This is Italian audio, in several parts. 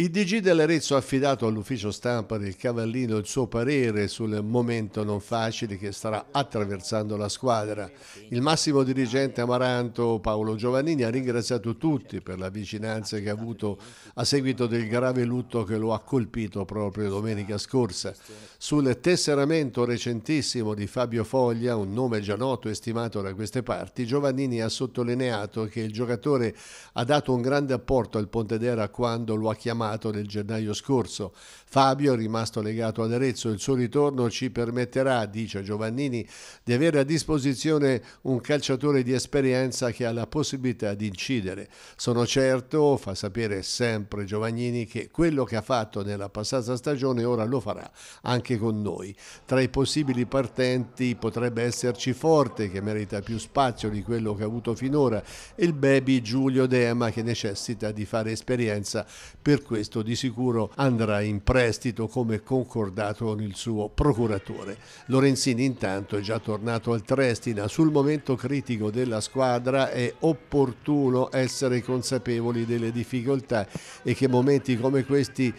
Il DG dell'Arezzo ha affidato all'ufficio stampa del Cavallino il suo parere sul momento non facile che starà attraversando la squadra. Il massimo dirigente amaranto Paolo Giovannini ha ringraziato tutti per la vicinanza che ha avuto a seguito del grave lutto che lo ha colpito proprio domenica scorsa. Sul tesseramento recentissimo di Fabio Foglia, un nome già noto e stimato da queste parti, Giovannini ha sottolineato che il giocatore ha dato un grande apporto al Pontedera quando lo ha chiamato Amato del gennaio scorso. Fabio, è rimasto legato ad Arezzo, il suo ritorno ci permetterà, dice Giovannini, di avere a disposizione un calciatore di esperienza che ha la possibilità di incidere. Sono certo, fa sapere sempre Giovannini, che quello che ha fatto nella passata stagione ora lo farà anche con noi. Tra i possibili partenti potrebbe esserci Forte che merita più spazio di quello che ha avuto finora e il baby Giulio Dema che necessita di fare esperienza per questo questo di sicuro andrà in prestito come concordato con il suo procuratore. Lorenzini intanto è già tornato al Trestina. Sul momento critico della squadra è opportuno essere consapevoli delle difficoltà e che momenti come questi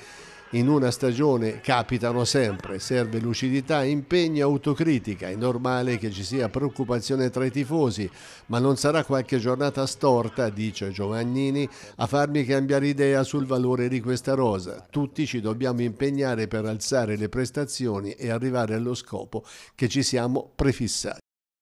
in una stagione capitano sempre, serve lucidità, impegno, autocritica, è normale che ci sia preoccupazione tra i tifosi, ma non sarà qualche giornata storta, dice Giovannini, a farmi cambiare idea sul valore di questa rosa. Tutti ci dobbiamo impegnare per alzare le prestazioni e arrivare allo scopo che ci siamo prefissati.